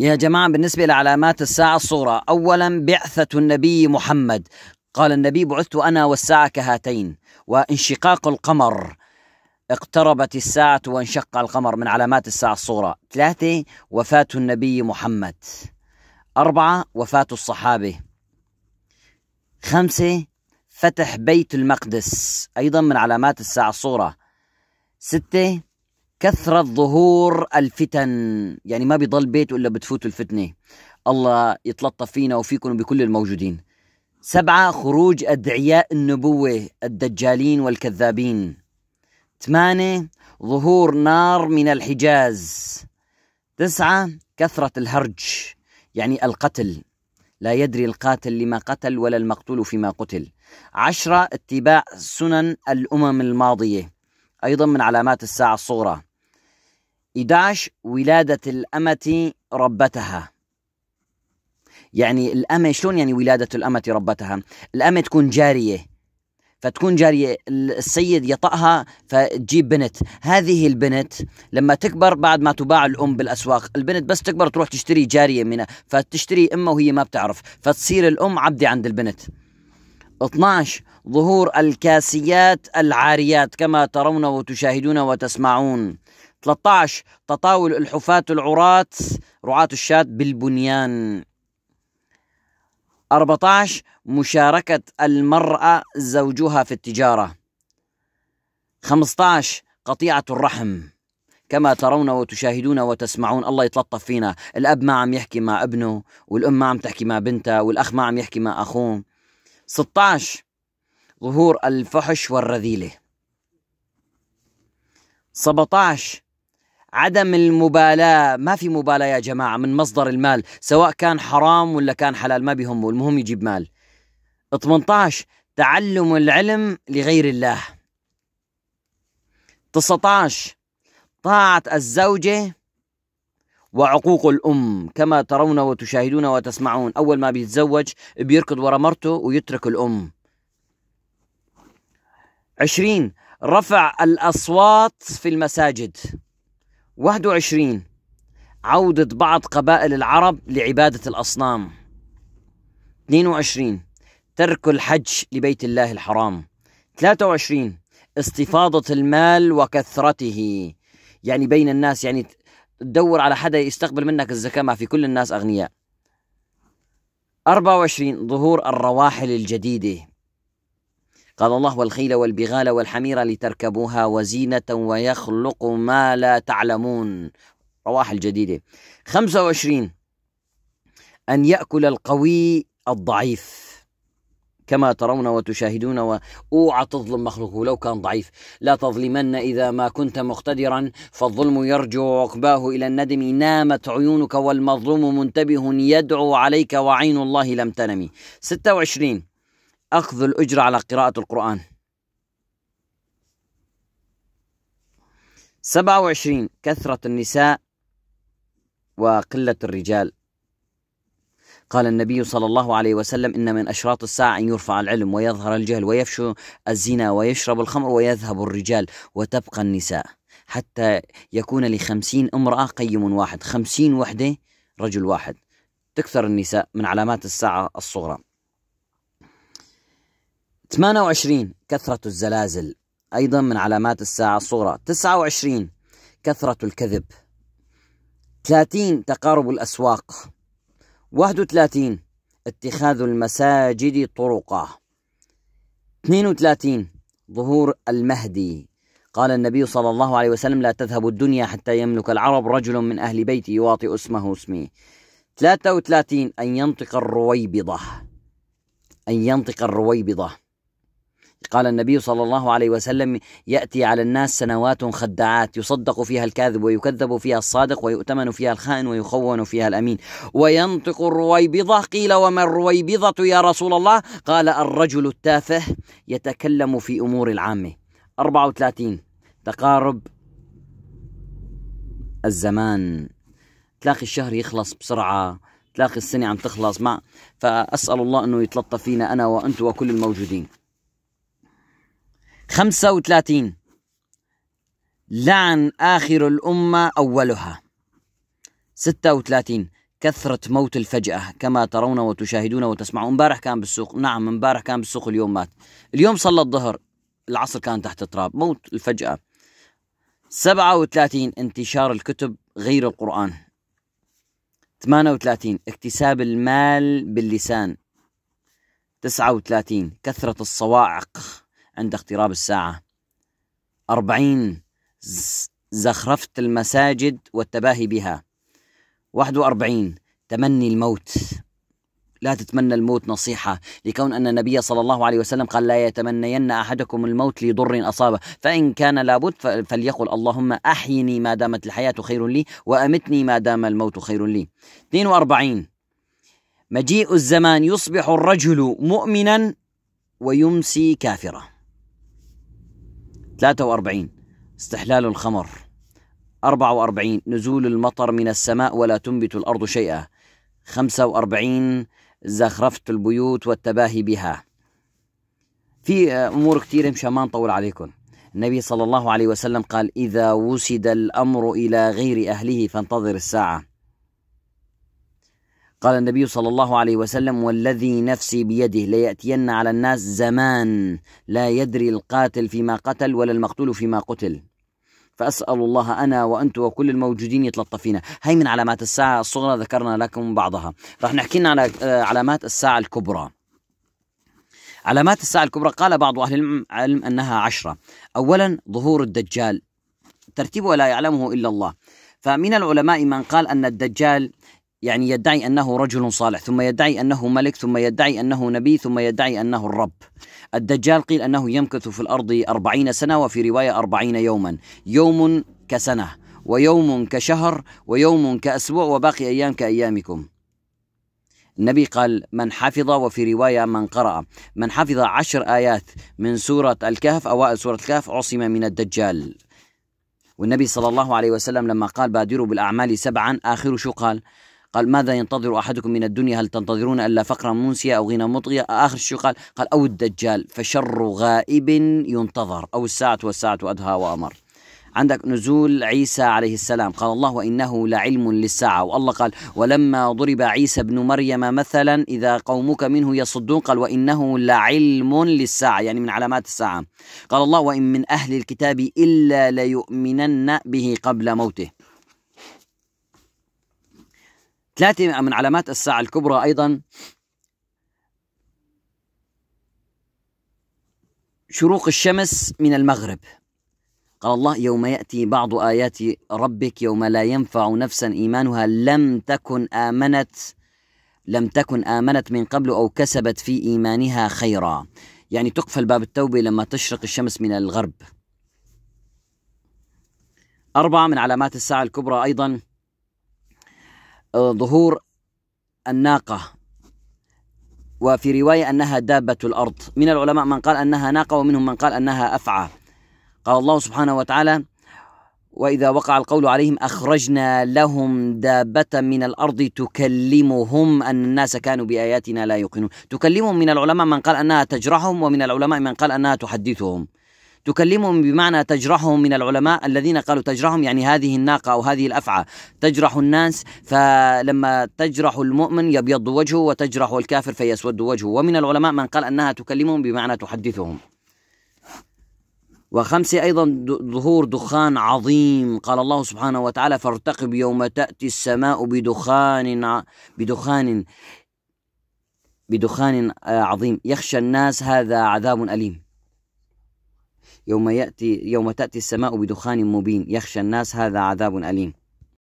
يا جماعة بالنسبة لعلامات الساعة الصورة أولا بعثة النبي محمد قال النبي بعثت أنا والساعة كهاتين وانشقاق القمر اقتربت الساعة وانشق القمر من علامات الساعة الصورة ثلاثة وفاة النبي محمد أربعة وفاة الصحابة خمسة فتح بيت المقدس أيضا من علامات الساعة الصورة ستة كثرة ظهور الفتن يعني ما بيضل بيته إلا بتفوت الفتنة الله يتلطف فينا وفيكم وبكل الموجودين سبعة خروج أدعياء النبوة الدجالين والكذابين ثمانية ظهور نار من الحجاز تسعة كثرة الهرج يعني القتل لا يدري القاتل لما قتل ولا المقتول فيما قتل عشرة اتباع سنن الأمم الماضية أيضا من علامات الساعة الصغرى 11 ولادة الأمة ربتها يعني الأمة شلون يعني ولادة الأمة ربتها الأمة تكون جارية فتكون جارية السيد يطأها فتجيب بنت هذه البنت لما تكبر بعد ما تباع الأم بالأسواق البنت بس تكبر تروح تشتري جارية منها فتشتري أمها وهي ما بتعرف فتصير الأم عبدة عند البنت 12 ظهور الكاسيات العاريات كما ترون وتشاهدون وتسمعون 13 تطاول الحفاة العراة رعاة الشاة بالبنيان 14 مشاركة المرأة زوجها في التجارة 15 قطيعة الرحم كما ترون وتشاهدون وتسمعون الله يتلطف فينا الأب ما عم يحكي مع ابنه والأم ما عم تحكي مع بنتها والأخ ما عم يحكي مع أخوه 16 ظهور الفحش والرذيلة 17 عدم المبالاه ما في مبالاه يا جماعه من مصدر المال سواء كان حرام ولا كان حلال ما بيهمه المهم يجيب مال 18 تعلم العلم لغير الله 19 طاعة الزوجة وعقوق الأم كما ترون وتشاهدون وتسمعون أول ما بيتزوج بيركض ورا مرته ويترك الأم عشرين رفع الأصوات في المساجد 21 عودة بعض قبائل العرب لعبادة الأصنام 22 ترك الحج لبيت الله الحرام 23 استفاضة المال وكثرته يعني بين الناس يعني تدور على حدا يستقبل منك الزكاة ما في كل الناس أغنياء 24 ظهور الرواحل الجديدة قال الله والخيل والبغال والحمير لتركبوها وزينة ويخلق ما لا تعلمون رواح الجديدة 25 أن يأكل القوي الضعيف كما ترون وتشاهدون واوعى تظلم مخلوقه لو كان ضعيف لا تظلمن اذا ما كنت مقتدرا فالظلم يرجع عقباه الى الندم نامت عيونك والمظلوم منتبه يدعو عليك وعين الله لم تنم 26 أخذ الأجرة على قراءة القرآن سبعة وعشرين كثرة النساء وقلة الرجال قال النبي صلى الله عليه وسلم إن من أشراط الساعة أن يرفع العلم ويظهر الجهل ويفشو الزنا ويشرب الخمر ويذهب الرجال وتبقى النساء حتى يكون لخمسين امرأة قيم واحد خمسين وحدة رجل واحد تكثر النساء من علامات الساعة الصغرى 28 كثرة الزلازل أيضا من علامات الساعة الصغرى 29 كثرة الكذب 30 تقارب الأسواق 31 اتخاذ المساجد طرقا 32 ظهور المهدي قال النبي صلى الله عليه وسلم لا تذهب الدنيا حتى يملك العرب رجل من أهل بيتي يواطئ اسمه اسمي 33 أن ينطق الرويبضة أن ينطق الرويبضة قال النبي صلى الله عليه وسلم يأتي على الناس سنوات خدعات يصدق فيها الكاذب ويكذب فيها الصادق ويؤتمن فيها الخائن ويخون فيها الأمين وينطق الرويبضة قيل وما الرويبضة يا رسول الله قال الرجل التافه يتكلم في أمور العامة 34 تقارب الزمان تلاقي الشهر يخلص بسرعة تلاقي السنة عم تخلص مع فأسأل الله أنه يتلطف فينا أنا وأنتم وكل الموجودين خمسة وثلاثين لعن آخر الأمة أولها ستة وثلاثين كثرة موت الفجأة كما ترون وتشاهدون وتسمعون امبارح كان بالسوق نعم امبارح كان بالسوق اليوم مات اليوم صلى الظهر العصر كان تحت التراب موت الفجأة سبعة وثلاثين انتشار الكتب غير القرآن 38 وثلاثين اكتساب المال باللسان تسعة وثلاثين كثرة الصواعق عند اقتراب الساعة أربعين زخرفة المساجد والتباهي بها واحد وأربعين تمني الموت لا تتمنى الموت نصيحة لكون أن النبي صلى الله عليه وسلم قال لا يتمنين أحدكم الموت لضر أصابه فإن كان لابد فليقل اللهم أحيني ما دامت الحياة خير لي وأمتني ما دام الموت خير لي 42 مجيء الزمان يصبح الرجل مؤمنا ويمسي كافرا 43 استحلال الخمر 44 نزول المطر من السماء ولا تنبت الأرض شيئا 45 زخرفة البيوت والتباهي بها في أمور كثيرة مشان ما نطول عليكم النبي صلى الله عليه وسلم قال إذا وسد الأمر إلى غير أهله فانتظر الساعة قال النبي صلى الله عليه وسلم والذي نفسي بيده ليأتين على الناس زمان لا يدري القاتل فيما قتل ولا المقتول فيما قتل فأسأل الله أنا وأنت وكل الموجودين فينا هي من علامات الساعة الصغرى ذكرنا لكم بعضها رح نحكي لنا على آه، علامات الساعة الكبرى علامات الساعة الكبرى قال بعض أهل العلم أنها عشرة أولا ظهور الدجال ترتيبه لا يعلمه إلا الله فمن العلماء من قال أن الدجال يعني يدعي انه رجل صالح ثم يدعي انه ملك ثم يدعي انه نبي ثم يدعي انه الرب الدجال قيل انه يمكث في الارض أربعين سنه وفي روايه أربعين يوما يوم كسنه ويوم كشهر ويوم كاسبوع وباقي ايام كايامكم النبي قال من حفظ وفي رواية من قرأ من حفظ عشر آيات من سورة الكهف أوائل سورة الكهف عصم من الدجال والنبي صلى الله عليه وسلم لما قال بادروا بالأعمال سبعا آخر شو قال قال ماذا ينتظر أحدكم من الدنيا هل تنتظرون ألا فقرا منسية أو غنى مطغية آخر شيء قال قال أو الدجال فشر غائب ينتظر أو الساعة والساعة أدهى وأمر عندك نزول عيسى عليه السلام قال الله وإنه لعلم للساعة والله قال ولما ضرب عيسى ابن مريم مثلا إذا قومك منه يصدون قال وإنه لعلم للساعة يعني من علامات الساعة قال الله وإن من أهل الكتاب إلا ليؤمنن به قبل موته ثلاثة من علامات الساعة الكبرى أيضا شروق الشمس من المغرب قال الله يوم يأتي بعض آيات ربك يوم لا ينفع نفسا إيمانها لم تكن آمنت لم تكن آمنت من قبل أو كسبت في إيمانها خيرا يعني تقفل باب التوبة لما تشرق الشمس من الغرب أربعة من علامات الساعة الكبرى أيضا آه، ظهور الناقة وفي رواية أنها دابة الأرض من العلماء من قال أنها ناقة ومنهم من قال أنها أفعى قال الله سبحانه وتعالى وإذا وقع القول عليهم أخرجنا لهم دابة من الأرض تكلمهم أن الناس كانوا بآياتنا لا يوقنون تكلمهم من العلماء من قال أنها تجرحهم ومن العلماء من قال أنها تحدثهم تكلمهم بمعنى تجرحهم من العلماء الذين قالوا تجرحهم يعني هذه الناقة أو هذه الأفعى تجرح الناس فلما تجرح المؤمن يبيض وجهه وتجرح الكافر فيسود وجهه ومن العلماء من قال أنها تكلمهم بمعنى تحدثهم وخمسة أيضا ظهور دخان عظيم قال الله سبحانه وتعالى فارتقب يوم تأتي السماء بدخان بدخان بدخان آه، عظيم يخشى الناس هذا عذاب أليم يوم يأتي يوم تأتي السماء بدخان مبين يخشى الناس هذا عذاب أليم